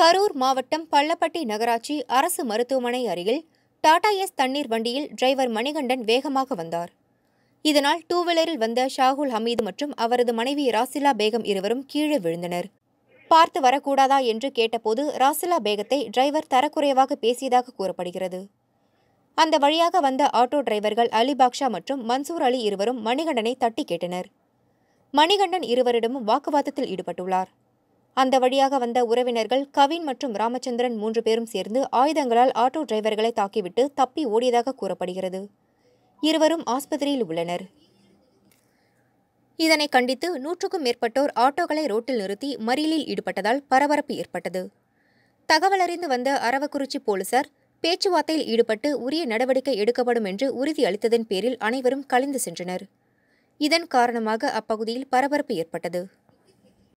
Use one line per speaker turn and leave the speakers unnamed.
கரூர் மாவட்டம் பள்ளப்பட்டி நகராட்சி அரசு மருத்துவமனை அருகில் டாடா எஸ் தண்ணீர் வண்டியில் டிரைவர் மணிகண்டன் வேகமாக வந்தார் இதனால் டூவீலரில் வந்த ஷாகுல் ஹமீது மற்றும் அவரது மனைவி ராசிலா பேகம் இருவரும் கீழே விழுந்தனர் பார்த்து வரக்கூடாதா என்று கேட்டபோது ராசிலா பேகத்தை டிரைவர் தரக்குறைவாக பேசியதாக கூறப்படுகிறது அந்த வழியாக வந்த ஆட்டோ டிரைவர்கள் அலி பாக்ஷா மற்றும் மன்சூர் அலி இருவரும் மணிகண்டனை தட்டி கேட்டனர் மணிகண்டன் இருவரிடமும் வாக்குவாதத்தில் ஈடுபட்டுள்ளார் அந்த வழியாக வந்த உறவினர்கள் கவின் மற்றும் ராமச்சந்திரன் மூன்று பேரும் சேர்ந்து ஆயுதங்களால் ஆட்டோ டிரைவர்களை தாக்கிவிட்டு தப்பி ஓடியதாக கூறப்படுகிறது இருவரும் ஆஸ்பத்திரியில் உள்ளனர் இதனை கண்டித்து நூற்றுக்கும் மேற்பட்டோர் ஆட்டோக்களை ரோட்டில் நிறுத்தி மறியலில் ஈடுபட்டதால் பரபரப்பு ஏற்பட்டது தகவலறிந்து வந்த அரவக்குறிச்சி போலீசார் பேச்சுவார்த்தையில் ஈடுபட்டு உரிய நடவடிக்கை எடுக்கப்படும் என்று உறுதியளித்ததன் பேரில் அனைவரும் கலைந்து சென்றனர் இதன் காரணமாக அப்பகுதியில் பரபரப்பு ஏற்பட்டது